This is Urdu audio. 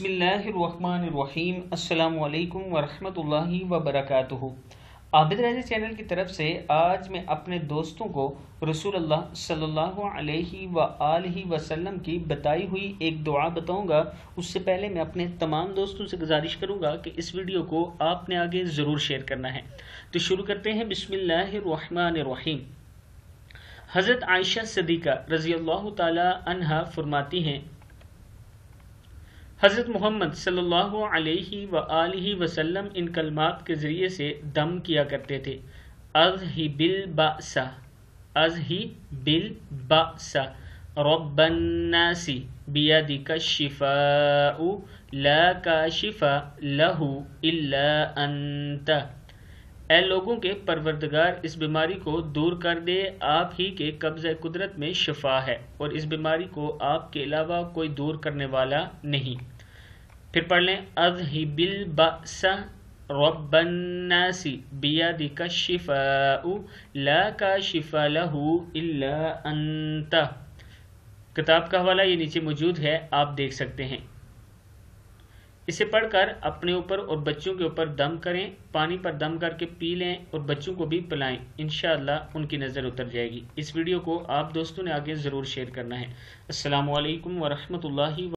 بسم اللہ الرحمن الرحیم السلام علیکم ورحمت اللہ وبرکاتہ عابد رضا چینل کی طرف سے آج میں اپنے دوستوں کو رسول اللہ صلی اللہ علیہ وآلہ وسلم کی بتائی ہوئی ایک دعا بتاؤں گا اس سے پہلے میں اپنے تمام دوستوں سے گزارش کروں گا کہ اس ویڈیو کو آپ نے آگے ضرور شیئر کرنا ہے تو شروع کرتے ہیں بسم اللہ الرحمن الرحیم حضرت عائشہ صدیقہ رضی اللہ تعالی عنہ فرماتی ہیں حضرت محمد صلی اللہ علیہ وآلہ وسلم ان کلمات کے ذریعے سے دم کیا کرتے تھے از ہی بل باسا از ہی بل باسا رب الناس بیدک الشفاء لا کاشف له الا انت اے لوگوں کے پروردگار اس بیماری کو دور کر دے آپ ہی کے قبضہ قدرت میں شفا ہے اور اس بیماری کو آپ کے علاوہ کوئی دور کرنے والا نہیں پھر پڑھ لیں کتاب کا حوالہ یہ نیچے موجود ہے آپ دیکھ سکتے ہیں اسے پڑھ کر اپنے اوپر اور بچوں کے اوپر دم کریں پانی پر دم کر کے پی لیں اور بچوں کو بھی پلائیں انشاءاللہ ان کی نظر اتر جائے گی اس ویڈیو کو آپ دوستوں نے آگے ضرور شیئر کرنا ہے السلام علیکم ورحمۃ اللہ